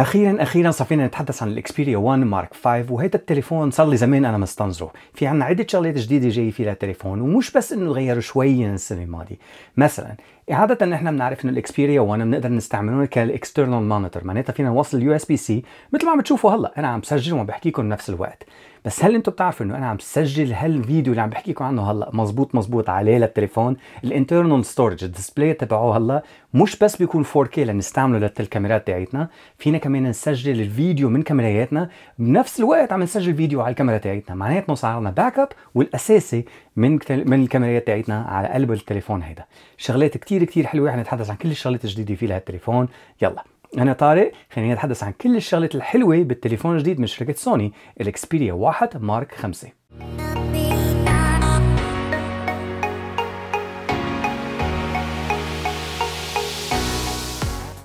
اخيرا اخيرا صفينا نتحدث عن الاكسبيريا 1 مارك 5 وهيدا التليفون صار لي زمان انا مستنظره في عنا عده شغلات جديده جاي في التليفون ومش بس انه غيروا شوي من السنه الماضيه مثلا عادة احنا بنعرف انه الاكسبيريا 1 بنقدر نستعمله كالاكسترنال مونيتور معناتها فينا نوصل اليو اس بي سي مثل ما عم تشوفوا هلا انا عم بسجل وعم بحكيكم بنفس الوقت بس هل انتم بتعرفوا انه انا عم سجل هالفيديو اللي عم بحكيكم عنه هلا مزبوط مزبوط عليه للتليفون الانترنال ستورج الديسبلاي تبعه هلا مش بس بيكون 4K لنستعمله للكاميرات تاعتنا فينا كمان نسجل الفيديو من كاميراتنا بنفس الوقت عم نسجل فيديو على الكاميرا تاعتنا معناتها صارنا باك اب والاساسي من من الكاميرات تاعتنا على قلب التليفون هيدا شغلات كثير كثير كثير حلوه نتحدث عن كل الشغلات الجديده في التليفون يلا أنا طارق خليني نتحدث عن كل الشغلات الحلوة بالتليفون الجديد من شركة سوني الإكسبيريا 1 مارك 5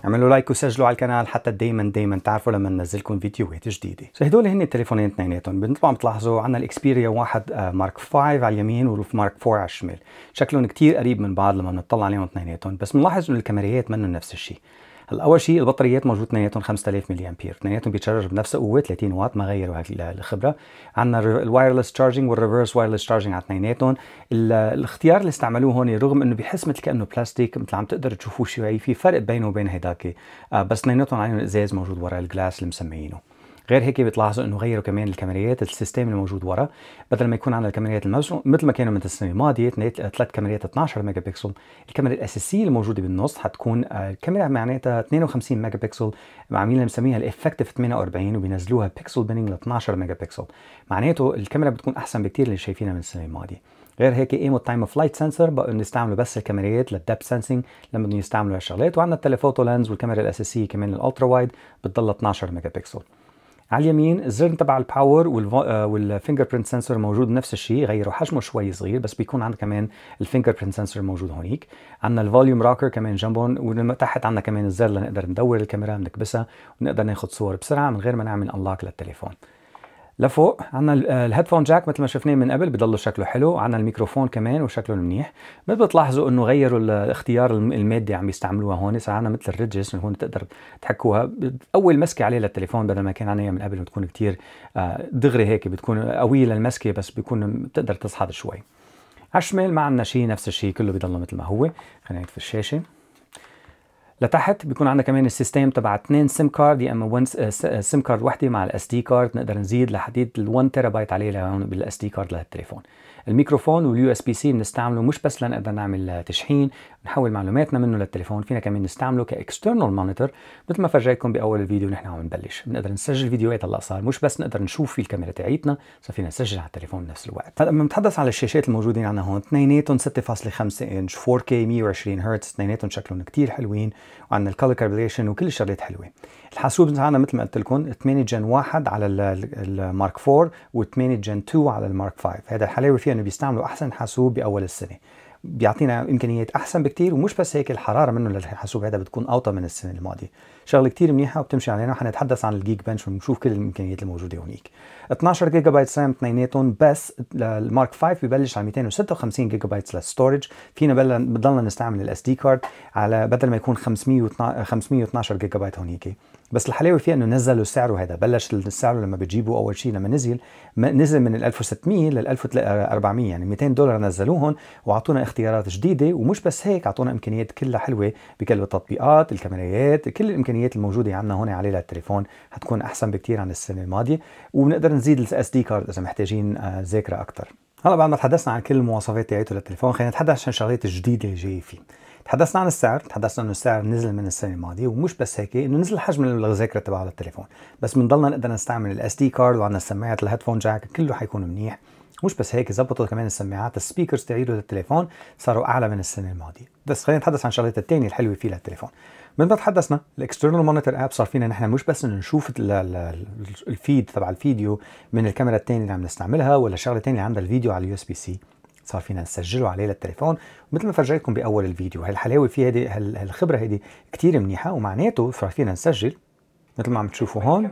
اعملوا لايك وسجلوا على القناه حتى دايما دايما تعرفوا لما ننزل لكم فيديوهات جديده سو هدول هن التليفونين اثنيناتهم مثل ما عم تلاحظوا عندنا الاكسبيريا واحد آه، مارك 5 على اليمين والوف مارك 4 على الشمال شكلهم كثير قريب من بعض لما بنطلع عليهم اثنيناتهم بس بنلاحظ انه الكاميرات منهم نفس الشيء هلا اول شيء البطاريات موجود اثنيناتهم 5000 ملي امبير اثنيناتهم بيتشارج بنفس القوه 30 واط ما غيروا هاي الخبره عندنا الوايرلس تشارجنج والريفرس وايرلس تشارجنج على اثنيناتهم الاختيار اللي استعملوه هون رغم انه بحس مثل كانه بلاستيك مثل عم تقدر تشوفوه شوي في فرق بينه وبين هيداك آه، بس اثنيناتهم عليهم ازاز موجود وراء الجلاس اللي مسميينه غير هيك بتلاحظوا انه غيروا كمان الكاميرات السيستم الموجود ورا بدل ما يكون عندنا الكاميرات المسروق مثل ما كانوا من السنه الماضيه ثلاث كاميرات 12 ميجا بكسل الكاميرا الاساسيه الموجوده بالنص حتكون آه، الكاميرا معناتها 52 ميجا بكسل عاملين مسميها الافكتيف 48 وبينزلوها بكسل بيننج ل 12 ميجا بكسل معناته الكاميرا بتكون احسن بكثير اللي شايفينها من السنه الماضيه غير هيك ايمو تايم اوف لايت سنسور بقوا يستعملوا بس الكاميرات للدب سنسنج لما بدهم يستعملوا هالشغلات وعندنا التليفوتو لينز والكاميرا الاساسيه كمان الالترا وايد بتضل 12 ميجا بكسل على اليمين الزر تبع الباور والفينجر برنت سنسور موجود نفس الشيء غيروا حجمه شوي صغير بس بيكون عندنا كمان الفينجر برنت سنسور موجود هونيك عندنا الفوليوم راكر كمان جنبهم وتحت عندنا كمان الزر لنقدر ندور الكاميرا بنكبسها ونقدر ناخذ صور بسرعه من غير ما نعمل انلوك للتليفون لفوق عندنا آه، الهيدفون جاك مثل ما شفناه من قبل بضل شكله حلو عندنا الميكروفون كمان وشكله منيح ما بتلاحظوا انه غيروا الاختيار المادي عم يستعملوها هون صار عندنا مثل الريدجز من هون بتقدر تحكوها اول مسكه عليه للتليفون بدل ما كان عندنا من قبل بتكون كثير آه، دغري هيك بتكون قويه للمسكه بس بيكون بتقدر تصعد شوي على الشمال ما عندنا شيء نفس الشيء كله بضل مثل ما هو خلينا نقفل الشاشه لتحت بيكون عندنا كمان السيستم تبع اثنين سيم كارد يا اما سيم كارد وحده مع الاس دي كارد نقدر نزيد لحديد ال 1 تيرا بايت عليه لهون بالاس دي كارد للتليفون الميكروفون واليو اس بي سي بنستعمله مش بس لنقدر نعمل تشحين نحول معلوماتنا منه للتليفون فينا كمان نستعمله كاكسترنال مونيتور مثل ما فرجيتكم باول الفيديو نحن عم نبلش بنقدر نسجل فيديوهات هلا صار مش بس نقدر نشوف فيه الكاميرا تاعيتنا صار فينا نسجل على التليفون بنفس الوقت هلا بنتحدث على الشاشات الموجودين عندنا هون اثنيناتهم 6.5 انش 4K 120 هرتز اثنيناتهم شكلهم كثير حلوين وعندنا الكالر كاربليشن وكل الشغلات حلوه الحاسوب عندنا مثل ما قلت لكم 8 جن 1 على المارك 4 و8 جن 2 على المارك 5 هذا الحلاوه فيها لانه بيستعملوا احسن حاسوب باول السنه بيعطينا امكانيات احسن بكتير ومش بس هيك الحراره منه للحاسوب هذا بتكون اوطى من السنه الماضيه شغله كتير منيحه وبتمشي علينا وحنتحدث عن الجيك بنش ونشوف كل الامكانيات الموجوده هونيك 12 جيجا بايت سام اثنيناتهم بس المارك 5 ببلش على 256 جيجا بايت للستورج فينا بضلنا نستعمل الاس دي كارد على بدل ما يكون 512 جيجا بايت هونيك بس الحلاوه فيها انه نزلوا سعره هذا بلش السعر لما بتجيبه اول شيء لما نزل نزل من ال 1600 لل 1400 يعني 200 دولار نزلوهم واعطونا اختيارات جديده ومش بس هيك اعطونا امكانيات كلها حلوه بقلب التطبيقات الكاميرات كل الامكانيات الامكانيات الموجوده عندنا هون عليه للتليفون حتكون احسن بكثير عن السنه الماضيه وبنقدر نزيد الاس دي كارد اذا محتاجين آه، ذاكره اكثر هلا بعد ما تحدثنا عن كل المواصفات تاعته للتليفون خلينا نتحدث عن الشغلات الجديده اللي جايه فيه تحدثنا عن السعر تحدثنا انه السعر نزل من السنه الماضيه ومش بس هيك انه نزل حجم الذاكره تبعه للتليفون بس بنضلنا نقدر نستعمل الاس دي كارد وعندنا سماعه الهيدفون جاك كله حيكون منيح مش بس هيك زبطوا كمان السماعات السبيكرز تعيدوا للتليفون صاروا اعلى من السنه الماضيه بس خلينا نتحدث عن الشغلات الثانيه الحلوه فيه للتليفون من ما تحدثنا الاكسترنال مونيتور اب صار فينا نحن مش بس انه نشوف الفيد تبع الفيديو من الكاميرا الثانيه اللي عم نستعملها ولا شغله ثانيه اللي عندها الفيديو على اليو اس بي سي صار فينا نسجله عليه للتليفون مثل ما فرجيتكم باول الفيديو هالحلاوه في هذه هالخبره هذه كثير منيحه ومعناته صار فينا نسجل مثل ما عم تشوفوا هون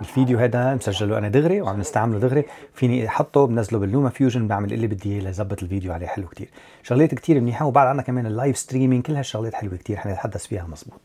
الفيديو هذا مسجله انا دغري وعم نستعمله دغري فيني احطه بنزله باللوما فيوجن بعمل اللي بدي اياه لزبط الفيديو عليه حلو كتير شغلات كتير منيحه وبعد عندنا كمان اللايف ستريمينج كل هالشغلات حلوه كتير حنتحدث فيها مزبوط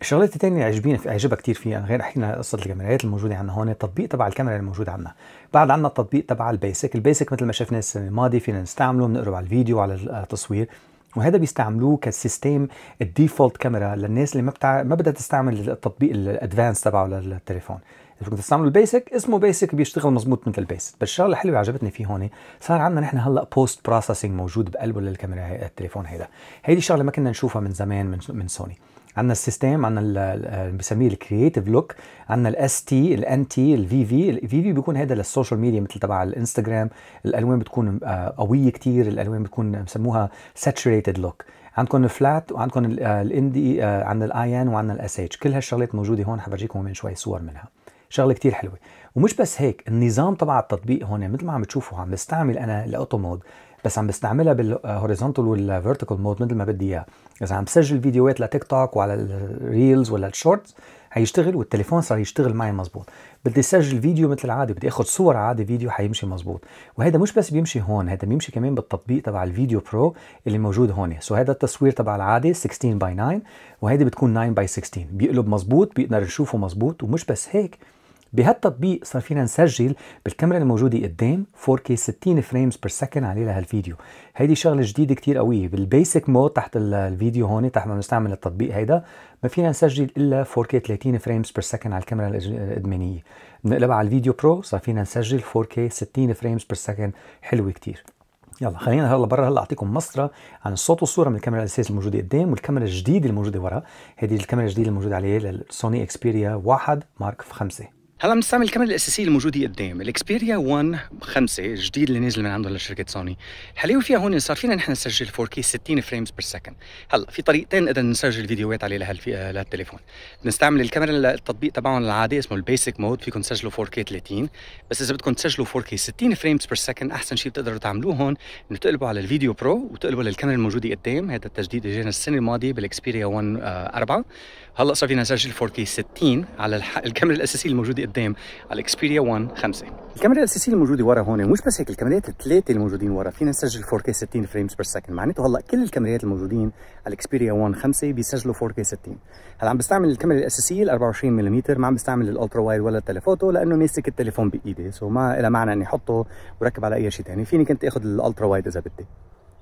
الشغلات الثانيه اللي عجبين عجبها كثير فيها غير حكينا قصه الكاميرات الموجوده عندنا هون التطبيق تبع الكاميرا الموجود عندنا بعد عندنا التطبيق تبع البيسك البيسك مثل ما شفنا السنه الماضيه فينا نستعمله بنقرب على الفيديو على التصوير وهذا بيستعملوه كسيستم الديفولت كاميرا للناس اللي ما بتع... ما بدها تستعمل التطبيق الادفانس تبعه للتليفون اذا كنت تستعملوا البيسك اسمه بيسك بيشتغل مضبوط مثل البيسك بس الشغله الحلوه عجبتني فيه هون صار عندنا نحن هلا بوست بروسيسنج موجود بقلبه للكاميرا هي التليفون هيدا هيدي الشغله ما كنا نشوفها من زمان من, من سوني عندنا السيستم عندنا بنسميه الكرييتيف لوك عندنا الاس تي الان تي الفي في الفي في بيكون هذا للسوشيال ميديا مثل تبع الانستغرام الالوان بتكون آه، قويه كثير الالوان بتكون بسموها ساتوريتد لوك عندكم الفلات وعندكم الاندي آه، آه، عندنا الاي ان وعندنا الاس اتش كل هالشغلات موجوده هون حبرجيكم من شوي صور منها شغله كتير حلوه ومش بس هيك النظام تبع التطبيق هون يعني مثل ما عم تشوفوا عم بستعمل انا الاوتو مود بس عم بستعملها بالهوريزونتال والفيرتيكال مود مثل ما بدي اياه اذا عم بسجل فيديوهات لتيك توك وعلى الريلز ولا الشورتس هيشتغل والتليفون صار يشتغل معي مزبوط بدي اسجل فيديو مثل العادي بدي اخذ صور عادي فيديو حيمشي مزبوط وهذا مش بس بيمشي هون هذا بيمشي كمان بالتطبيق تبع الفيديو برو اللي موجود هون سو هذا التصوير تبع العادي 16 باي 9 وهيدي بتكون 9 باي 16 بيقلب مزبوط بيقدر نشوفه مزبوط ومش بس هيك بهالتطبيق صار فينا نسجل بالكاميرا الموجوده قدام 4K 60 فريمز بير سكند عليه لهالفيديو هيدي شغله جديده كتير قويه بالبيسك مود تحت الفيديو هون تحت ما نستعمل التطبيق هيدا ما فينا نسجل الا 4K 30 فريمز بير سكند على الكاميرا الادمانيه بنقلبها على الفيديو برو صار فينا نسجل 4K 60 فريمز بير سكند حلوه كتير يلا خلينا هلا برا هلا اعطيكم مسطره عن الصوت والصوره من الكاميرا الاساسيه الموجوده قدام والكاميرا الجديده الموجوده ورا هذه الكاميرا الجديده الموجوده عليها للسوني اكسبيريا 1 مارك 5 هلا بنستعمل الكاميرا الاساسيه الموجوده قدام الاكسبيريا 1 5 جديد اللي نازل من عندهم لشركه سوني الحلو فيها هون صار فينا نحن نسجل 4K 60 فريمز بير سكند هلا في طريقتين نقدر نسجل فيديوهات عليه لهالفئه آه، لهالتليفون بنستعمل الكاميرا التطبيق تبعهم العادي اسمه البيسك مود فيكم تسجلوا 4K 30 بس اذا بدكم تسجلوا 4K 60 فريمز بير سكند احسن شيء بتقدروا تعملوه هون انه تقلبوا على الفيديو برو وتقلبوا للكاميرا الموجوده قدام هذا التجديد اجانا السنه الماضيه بالاكسبيريا 1 4 آه، هلا صار فينا نسجل 4K 60 على الكاميرا الاساسيه الموجوده قدام على الاكسبيريا 1 5 الكاميرا الاساسيه الموجوده ورا هون ومش بس هيك الكاميرات الثلاثه الموجودين ورا فينا نسجل 4K 60 فريمز بير سكند معناته هلا كل الكاميرات الموجودين على الاكسبيريا 1 5 بيسجلوا 4K 60 هلا عم بستعمل الكاميرا الاساسيه ال 24 ملم ما عم بستعمل الالترا وايد ولا التليفوتو لانه ماسك التليفون بايدي سو ما لها معنى اني احطه وركب على اي شيء ثاني فيني كنت اخذ الالترا وايد اذا بدي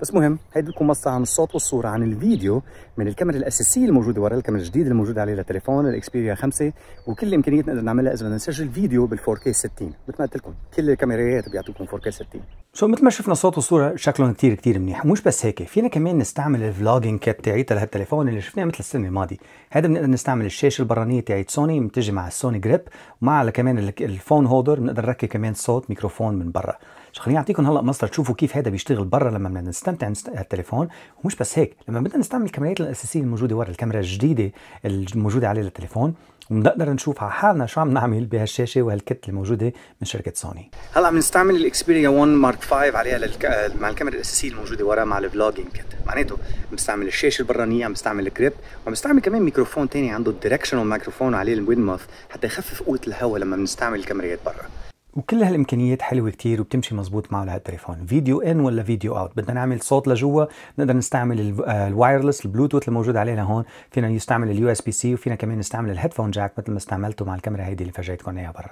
بس مهم هيدي لكم مصه عن الصوت والصوره عن الفيديو من الكاميرا الاساسيه الموجوده ورا الكاميرا الجديده الموجوده عليه للتليفون الاكسبيريا 5 وكل الامكانيات نقدر نعملها اذا بدنا نسجل فيديو بال 4K 60 مثل ما قلت لكم كل الكاميرات بيعطوكم 4K 60 سو so, مثل ما شفنا صوت وصوره شكلهم كثير كثير منيح ومش بس هيك فينا كمان نستعمل الفلوجينج كات تاعيتها لهالتليفون اللي شفناه مثل السنه الماضيه هذا بنقدر نستعمل الشاشه البرانيه تاعت سوني بتجي مع السوني جريب ومع كمان الفون هولدر بنقدر نركب كمان صوت ميكروفون من برا خليني اعطيكم هلا مصدر تشوفوا كيف هذا بيشتغل برا لما بدنا نستمتع على التليفون ومش بس هيك لما بدنا نستعمل الكاميرات الاساسيه الموجوده ورا الكاميرا الجديده الموجوده عليه للتليفون ونقدر نشوف على حالنا شو عم نعمل بهالشاشه وهالكت الموجوده من شركه سوني هلا عم نستعمل الاكسبيريا 1 مارك 5 عليها للك... مع الكاميرا الاساسيه الموجوده ورا مع الفلوجينج كت معناته عم بستعمل الشاشه البرانيه عم بستعمل الكريب وعم بستعمل كمان ميكروفون ثاني عنده الدايركشنال مايكروفون عليه الويند ماوث حتى يخفف قوه الهواء لما بنستعمل الكاميرات برا وكل هالامكانيات حلوه كتير وبتمشي مزبوط معه لهالتليفون فيديو ان ولا فيديو اوت بدنا نعمل صوت لجوا بنقدر نستعمل الوايرلس آه، البلوتوث الموجود عليه لهون فينا نستعمل اليو اس بي سي وفينا كمان نستعمل الهيدفون جاك مثل ما استعملته مع الكاميرا هيدي اللي فرجيتكم اياها برا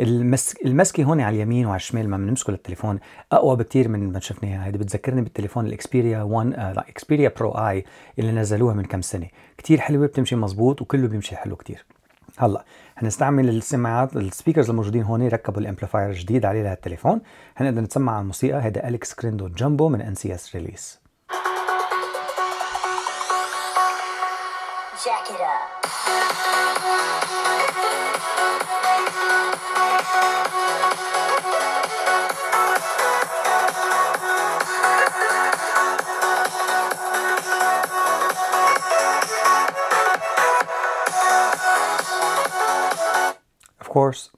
المسك المسكه هون على اليمين وعلى الشمال ما بنمسكه للتليفون اقوى بكثير من ما شفنا اياها هيدي بتذكرني بالتليفون الاكسبيريا 1 آه، لا اكسبيريا برو اي اللي نزلوها من كم سنه كتير حلوه بتمشي مزبوط وكله بيمشي حلو كتير هلا هنستعمل السماعات السبيكرز الموجودين هون ركبوا الامبليفاير الجديد عليه التليفون هنقدر نسمع الموسيقى هيدا اليكس كريندو جامبو من ان سي اس ريليس Jack it up. كورس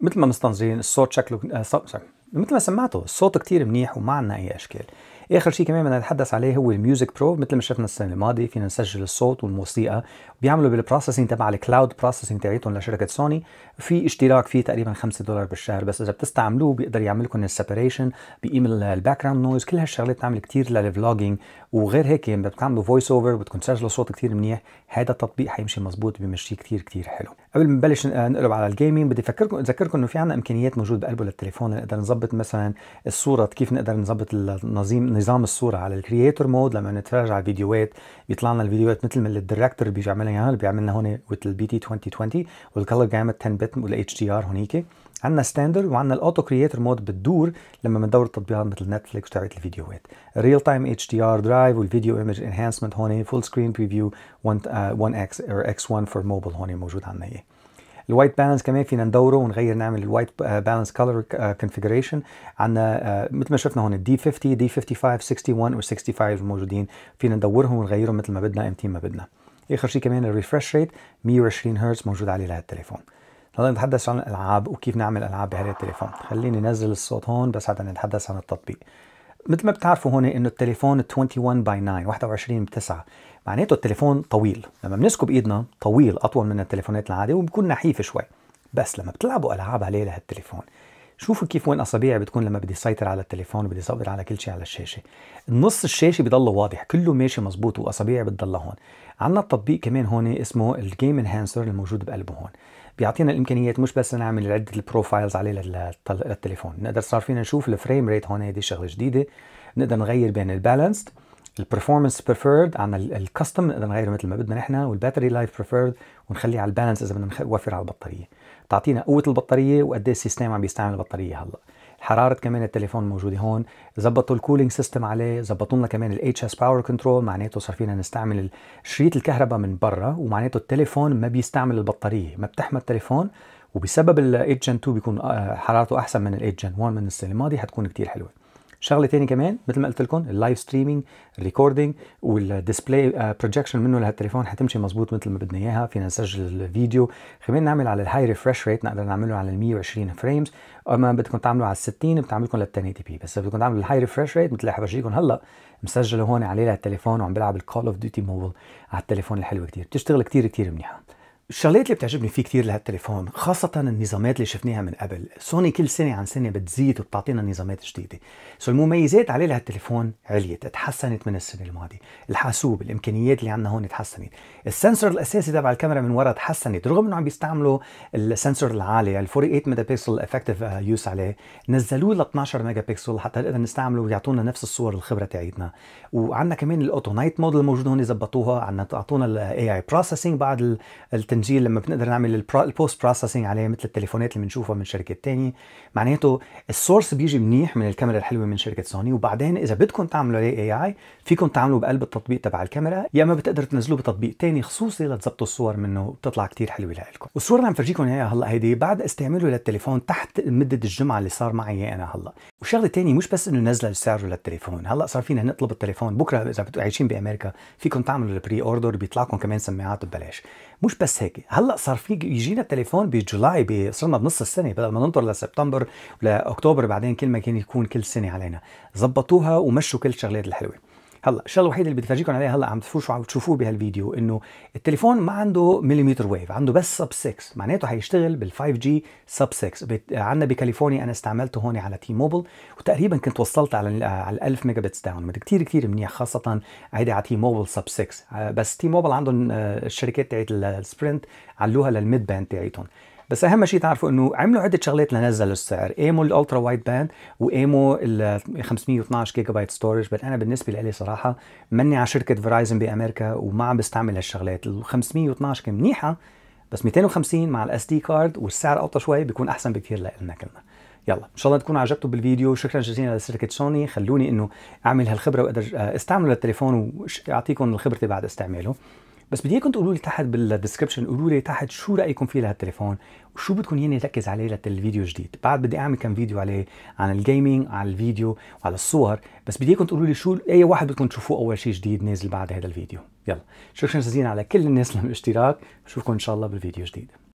مثل ما مستنظرين الصوت شكله سوري آه، مثل ما سمعته الصوت كتير منيح وما عنا اي اشكال اخر شيء كمان بدنا نتحدث عليه هو الميوزك برو مثل ما شفنا السنه الماضيه فينا نسجل الصوت والموسيقى بيعملوا بالبروسيسنج تبع الكلاود بروسيسنج تبعتهم لشركه سوني في اشتراك فيه تقريبا 5 دولار بالشهر بس اذا بتستعملوه بيقدر يعمل لكم السبريشن بيقيم الباك جراوند نويز كل هالشغلات بتعمل كثير للفلوجينج وغير هيك يعني بدكم تعملوا فويس اوفر بدكم تسجلوا صوت كثير منيح هذا التطبيق حيمشي مزبوط بيمشي كثير كثير حلو قبل ما نبلش آه، نقلب على الجيمنج بدي افكركم اذكركم انه في عنا امكانيات موجوده بقلبه للتليفون نقدر نظبط مثلا الصوره كيف نقدر نظبط النظيم نظام الصوره على الكرييتور مود لما نتفرج على فيديوهات بيطلع لنا الفيديوهات مثل ما الدايركتور بيجي عملنا اللي بيعملنا هون وذ البي تي 2020 والكلر جامت 10 بت والاتش دي ار هونيك عندنا ستاندرد وعندنا الاوتو كرييتر مود بتدور لما بندور التطبيقات مثل نتفليكس تبعت الفيديوهات الريل تايم اتش دي ار درايف والفيديو ايمج انهانسمنت هون فول سكرين بريفيو 1 اكس او اكس 1 فور موبل هون موجود عندنا اياه الوايت بالانس كمان فينا ندوره ونغير نعمل الوايت بالانس كلر كونفجريشن عندنا مثل ما شفنا هون دي 50 دي 55 61 و 65 موجودين فينا ندورهم ونغيرهم مثل ما بدنا امتى ما بدنا اخر شيء كمان الريفرش ريت 120 هرتز موجود عليه لهالتليفون هلا نتحدث عن الالعاب وكيف نعمل العاب بهذا التليفون خليني نزل الصوت هون بس حتى نتحدث عن التطبيق مثل ما بتعرفوا هون انه التليفون 21 باي 9 21 ب 9 معناته التليفون طويل لما بنسكب بايدنا طويل اطول من التليفونات العاديه وبكون نحيف شوي بس لما بتلعبوا العاب عليه لهالتليفون شوفوا كيف وين اصابعي بتكون لما بدي سيطر على التليفون وبدي سيطر على كل شيء على الشاشه نص الشاشه بضل واضح كله ماشي مزبوط واصابعي بتضلها هون عندنا التطبيق كمان هون اسمه الجيم انهانسر الموجود بقلبه هون بيعطينا الامكانيات مش بس نعمل عده البروفايلز عليه للتليفون نقدر صار فينا نشوف الفريم ريت هون هيدي شغله جديده نقدر نغير بين البالانسد البرفورمانس بريفيرد عن الكاستم نقدر نغيره مثل ما بدنا نحن والباتري لايف بريفيرد ونخليه على البالانس اذا بدنا نوفر على البطاريه بتعطينا قوه البطاريه وقد ايه السيستم عم بيستعمل البطاريه هلا حراره كمان التليفون موجوده هون زبطوا الكولينج سيستم عليه زبطوا لنا كمان الاتش اس باور كنترول معناته صار فينا نستعمل شريط الكهرباء من برا ومعناته التليفون ما بيستعمل البطاريه ما بتحمى التليفون وبسبب ال جن 2 بيكون آه، حرارته احسن من ال جن 1 من السنه الماضيه حتكون كتير حلوه شغله ثانيه كمان مثل ما قلت لكم اللايف ستريمينج الريكوردينج والديسبلاي بروجكشن منه لهالتليفون حتمشي مزبوط مثل ما بدنا اياها فينا نسجل الفيديو خلينا نعمل على الهاي ريفرش ريت نقدر نعمله على ال 120 فريمز اما بدكم تعملوا على ال 60 بتعمل لكم لل 1080 بي بس بدكم تعملوا الهاي ريفرش ريت مثل اللي حبشيكم هلا مسجله هون عليه لهالتليفون وعم بلعب الكول اوف ديوتي موبل على التليفون الحلو كثير بتشتغل كثير كثير منيحه الشغلات اللي بتعجبني فيه كثير لهالتليفون خاصة النظامات اللي شفناها من قبل، سوني كل سنة عن سنة بتزيد وبتعطينا نظامات جديدة، سو المميزات عليه لهالتليفون عليت، تحسنت من السنة الماضية، الحاسوب، الإمكانيات اللي عندنا هون تحسنت، السنسور الأساسي تبع الكاميرا من ورا تحسنت، رغم إنه عم بيستعملوا السنسور العالي يعني 48 ميجا بكسل افكتيف يوس عليه، نزلوه ل 12 ميجا بكسل حتى نقدر نستعمله ويعطونا نفس الصور الخبرة تاعيتنا، وعندنا كمان الأوتو نايت مود الموجود هون زبطوها، عندنا أعطونا الـ AI بروسيسنج بعد التنجيل لما بنقدر نعمل البوست بروسيسنج عليه مثل التليفونات اللي بنشوفها من شركه ثانيه معناته السورس بيجي منيح من الكاميرا الحلوه من شركه سوني وبعدين اذا بدكم تعملوا عليه اي اي فيكم تعملوا بقلب التطبيق تبع الكاميرا يا اما بتقدروا تنزلوه بتطبيق ثاني خصوصي لتظبطوا الصور منه بتطلع كثير حلوه لكم والصور اللي عم فرجيكم اياها هلا هيدي بعد استعماله للتليفون تحت مده الجمعه اللي صار معي انا هلا وشغله ثانيه مش بس انه نزل سعره للتليفون هلا صار فينا نطلب التليفون بكره اذا عايشين بامريكا فيكم تعملوا البري اوردر بيطلعكم كمان سماعات ببلاش مش بس هيك هلا صار في يجينا التليفون بجولاي صرنا بنص السنه بدل ما ننطر لسبتمبر لاكتوبر بعدين كل ما كان يكون كل سنه علينا زبطوها ومشوا كل الشغلات الحلوه هلا الشغله الوحيده اللي بدي افرجيكم عليها هلا عم تفوشوا عم تشوفوه بهالفيديو انه التليفون ما عنده مليمتر ويف عنده بس سب 6 معناته حيشتغل بال 5 جي سب 6 بت... عندنا بكاليفورنيا انا استعملته هون على تي موبل وتقريبا كنت وصلت على على 1000 ميجا بتس داون كثير كثير منيح خاصه هيدي على تي موبل سب 6 بس تي موبل عندهم آه، الشركات تاعت السبرنت علوها للميد باند تاعتهم بس اهم شيء تعرفوا انه عملوا عده شغلات لنزلوا السعر ايمو الالترا وايد باند وايمو ال 512 جيجا بايت ستورج بس انا بالنسبه لي صراحه مني على شركه فرايزن بامريكا وما عم بستعمل هالشغلات ال 512 منيحه بس 250 مع الاس دي كارد والسعر اوطى شوي بيكون احسن بكثير لنا كلنا يلا ان شاء الله تكونوا عجبتوا بالفيديو شكرا جزيلا لشركه سوني خلوني انه اعمل هالخبره واقدر استعمله للتليفون واعطيكم خبرتي بعد استعماله بس بدي اياكم تقولوا لي تحت بالديسكربشن قولوا لي تحت شو رايكم فيه لهالتليفون وشو بدكم ياني ركز عليه للفيديو الجديد بعد بدي اعمل كم فيديو عليه عن الجيمنج على الفيديو وعلى الصور بس بدي اياكم تقولوا لي شو اي واحد بدكم تشوفوه اول شيء جديد نازل بعد هذا الفيديو يلا شكرا جزيلا على كل الناس للاشتراك بشوفكم ان شاء الله بالفيديو الجديد